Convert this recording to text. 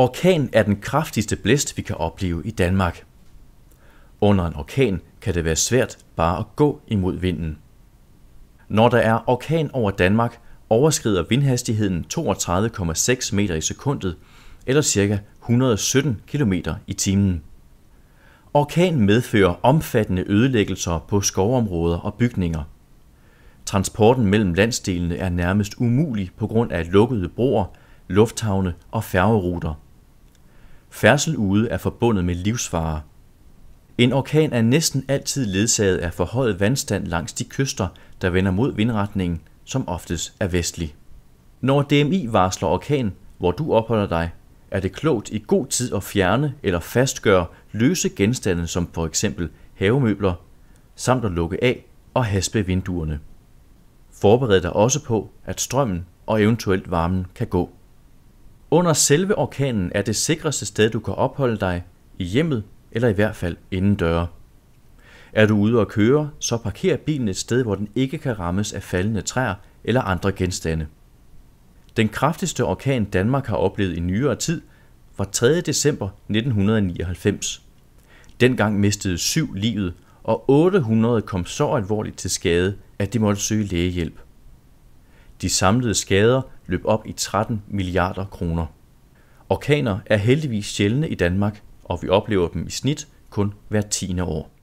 Orkan er den kraftigste blæst, vi kan opleve i Danmark. Under en orkan kan det være svært bare at gå imod vinden. Når der er orkan over Danmark, overskrider vindhastigheden 32,6 meter i sekundet, eller ca. 117 km i timen. Orkanen medfører omfattende ødelæggelser på skovområder og bygninger. Transporten mellem landsdelene er nærmest umulig på grund af lukkede broer, lufthavne og færgeruter – Færsel ude er forbundet med livsfare. En orkan er næsten altid ledsaget af forhøjet vandstand langs de kyster, der vender mod vindretningen, som oftest er vestlig. Når DMI varsler orkan, hvor du opholder dig, er det klogt i god tid at fjerne eller fastgøre løse genstande som for eksempel havemøbler, samt at lukke af og haspe vinduerne. Forbered dig også på, at strømmen og eventuelt varmen kan gå. Under selve orkanen er det sikreste sted, du kan opholde dig, i hjemmet eller i hvert fald døre. Er du ude at køre, så parker bilen et sted, hvor den ikke kan rammes af faldende træer eller andre genstande. Den kraftigste orkan Danmark har oplevet i nyere tid var 3. december 1999. Dengang mistede syv livet, og 800 kom så alvorligt til skade, at de måtte søge lægehjælp. De samlede skader løb op i 13 milliarder kroner. Orkaner er heldigvis sjældne i Danmark, og vi oplever dem i snit kun hver tiende år.